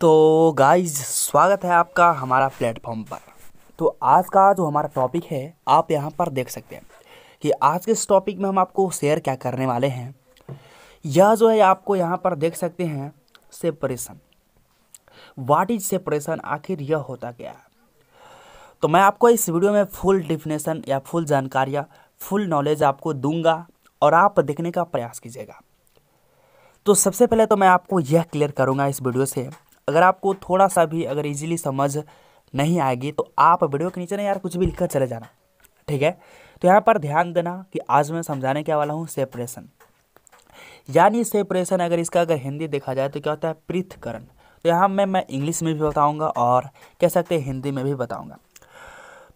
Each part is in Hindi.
तो गाइज स्वागत है आपका हमारा प्लेटफॉर्म पर तो आज का जो हमारा टॉपिक है आप यहाँ पर देख सकते हैं कि आज के इस टॉपिक में हम आपको शेयर क्या करने वाले हैं यह जो है आपको यहाँ पर देख सकते हैं सेपरेशन वाट इज सेपरेशन आखिर यह होता क्या है तो मैं आपको इस वीडियो में फुल डिफिनेशन या फुल जानकारियाँ फुल नॉलेज आपको दूंगा और आप देखने का प्रयास कीजिएगा तो सबसे पहले तो मैं आपको यह क्लियर करूंगा इस वीडियो से अगर आपको थोड़ा सा भी अगर इजीली समझ नहीं आएगी तो आप वीडियो के नीचे ना यार कुछ भी लिखकर चले जाना ठीक है तो यहाँ पर ध्यान देना कि आज मैं समझाने क्या वाला हूँ सेपरेशन यानी सेपरेशन अगर इसका अगर हिंदी देखा जाए तो क्या होता है पृथकरण तो यहाँ में मैं इंग्लिश में भी बताऊँगा और कह सकते हैं हिंदी में भी बताऊँगा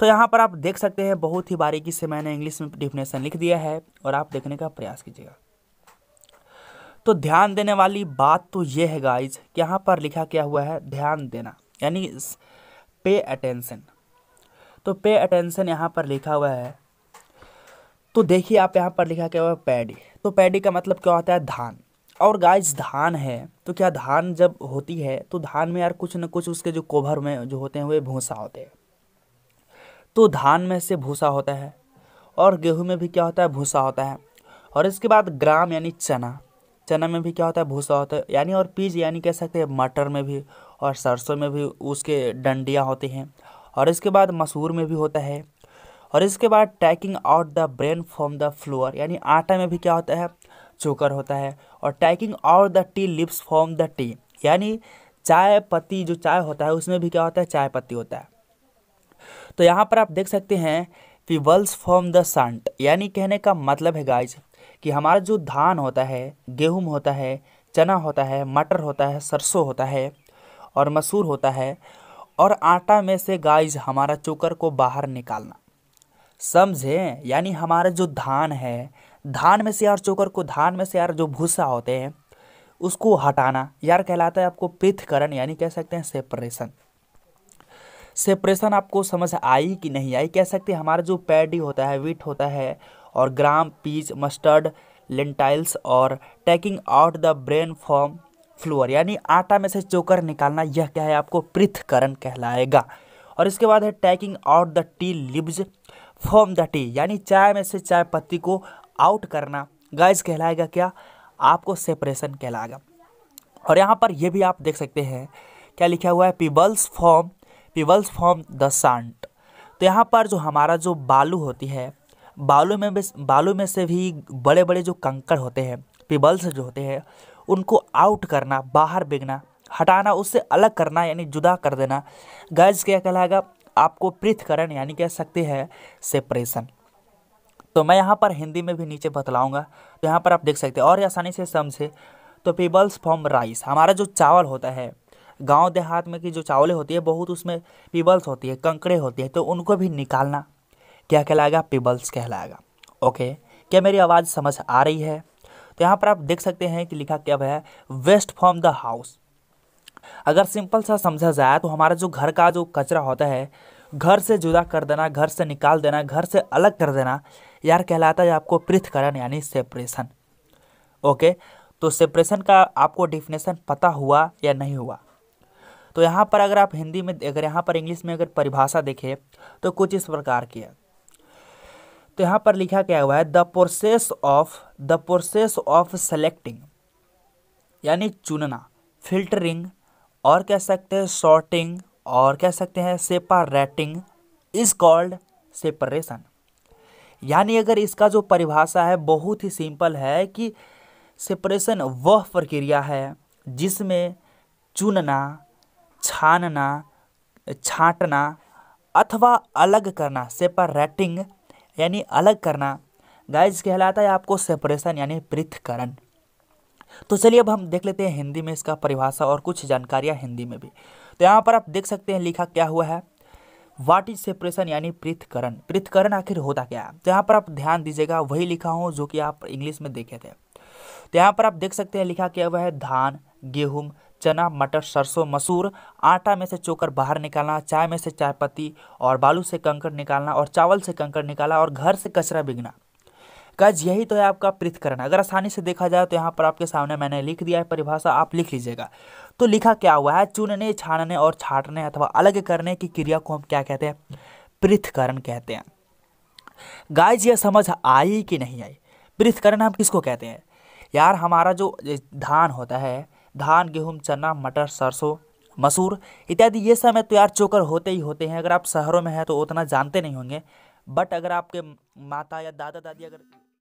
तो यहाँ पर आप देख सकते हैं बहुत ही बारीकी से मैंने इंग्लिश में डिफिनेशन लिख दिया है और आप देखने का प्रयास कीजिएगा तो ध्यान देने वाली बात तो ये है गाइज यहाँ पर लिखा क्या हुआ है ध्यान देना यानी पे अटेंशन तो पे अटेंशन यहाँ पर लिखा हुआ है तो देखिए आप यहाँ पर लिखा क्या हुआ है पैडी तो पैडी का मतलब क्या होता है धान और गाइज धान है तो क्या धान जब होती है तो धान में यार कुछ ना कुछ उसके जो कोभर में जो होते हैं वे भूसा होते हैं तो धान में से भूसा होता है और गेहूं में भी क्या होता है भूसा होता है और इसके बाद ग्राम यानी चना चना में भी क्या होता है भूसा होता है यानी और पीज यानी कह सकते हैं मटर में भी और सरसों में भी उसके डंडियाँ होती हैं और इसके बाद मसूर में भी होता है और इसके बाद taking out the bran from the flour यानी आटा में भी क्या होता है चोकर होता है और taking out the tea leaves from the tea यानी चाय पत्ती जो चाय होता है उसमें भी क्या होता है चाय पत्ती होता है तो यहाँ पर आप देख सकते हैं पीवल्स फ्रॉम द सांट यानी कहने का मतलब है गाइज कि हमारा जो धान होता है गेहूँ होता है चना होता है मटर होता है सरसों होता है और मसूर होता है और आटा में से गाइज हमारा चोकर को बाहर निकालना समझें यानी हमारा जो धान है धान में से यार चोकर को धान में से यार जो भूसा होते हैं उसको हटाना यार कहलाता है आपको पृथकरण यानी कह सकते हैं सेपरेशन सेपरेशन आपको समझ आई कि नहीं आई कह सकते हमारा जो पैडी होता है वीट होता है और ग्राम पीज मस्टर्ड लेंटाइल्स और taking out the bran from flour यानी आटा में से चोकर निकालना यह क्या है आपको पृथकरण कहलाएगा और इसके बाद है taking out the tea leaves from the tea यानी चाय में से चाय पत्ती को आउट करना गाइज कहलाएगा क्या आपको सेपरेशन कहलाएगा और यहाँ पर यह भी आप देख सकते हैं क्या लिखा हुआ है pebbles from pebbles from the sand तो यहाँ पर जो हमारा जो बालू होती है बालों में बालों में से भी बड़े बड़े जो कंकड़ होते हैं पिबल्स जो होते हैं उनको आउट करना बाहर बिगना हटाना उससे अलग करना यानी जुदा कर देना गैस क्या कहलाएगा आपको पृथकरण यानी कह सकते हैं सेपरेशन तो मैं यहाँ पर हिंदी में भी नीचे बतलाऊँगा तो यहाँ पर आप देख सकते हैं और आसानी से समझे तो पीबल्स फॉर्म राइस हमारा जो चावल होता है गांव देहात में की जो चावलें होती है बहुत उसमें पीबल्स होती है कंकड़े होती है तो उनको भी निकालना क्या कहलाएगा पिबल्स कहलाएगा ओके क्या मेरी आवाज़ समझ आ रही है तो यहाँ पर आप देख सकते हैं कि लिखा क्या है वेस्ट फ्रॉम द हाउस अगर सिंपल सा समझा जाए तो हमारा जो घर का जो कचरा होता है घर से जुदा कर देना घर से निकाल देना घर से अलग कर देना यार कहलाता है आपको पृथकरण यानी सेपरेशन ओके तो सेपरेशन का आपको डिफिनेशन पता हुआ या नहीं हुआ तो यहाँ पर अगर आप हिंदी में अगर यहाँ पर इंग्लिश में अगर परिभाषा देखें तो कुछ इस प्रकार की है तो यहाँ पर लिखा क्या हुआ है the process of the process of selecting यानी चुनना फिल्टरिंग और कह सकते हैं शॉर्टिंग और कह सकते हैं सेपारेटिंग इज कॉल्ड सेपरेशन यानी अगर इसका जो परिभाषा है बहुत ही सिंपल है कि सेपरेशन वह प्रक्रिया है जिसमें चुनना छानना छांटना अथवा अलग करना सेपरेटिंग यानी अलग करना गाइज कहलाता है आपको सेपरेशन यानी पृथकरण तो चलिए अब हम देख लेते हैं हिंदी में इसका परिभाषा और कुछ जानकारियाँ हिंदी में भी तो यहाँ पर आप देख सकते हैं लिखा क्या हुआ है वाट इज सेपरेशन यानी पृथकरण पृथकरण आखिर होता क्या है तो यहाँ पर आप ध्यान दीजिएगा वही लिखा हो जो कि आप इंग्लिश में देखे थे तो यहाँ पर आप देख सकते हैं लिखा क्या हुआ है धान गेहूँ चना मटर सरसों मसूर आटा में से चोकर बाहर निकालना चाय में से चाय पत्ती और बालू से कंकड़ निकालना और चावल से कंकड़ निकाला और घर से कचरा बिगना काज यही तो है आपका पृथकरण अगर आसानी से देखा जाए तो यहाँ पर आपके सामने मैंने लिख दिया है परिभाषा आप लिख लीजिएगा तो लिखा क्या हुआ है चुनने छानने और छाटने अथवा अलग करने की क्रिया को हम क्या कहते हैं पृथकरण कहते हैं गाइज यह समझ आई कि नहीं आई पृथकरण हम किसको कहते हैं यार हमारा जो धान होता है धान गेहूँ चना मटर सरसों मसूर इत्यादि ये सब तैयार चोकर होते ही होते हैं अगर आप शहरों में हैं तो उतना जानते नहीं होंगे बट अगर आपके माता या दादा दादी अगर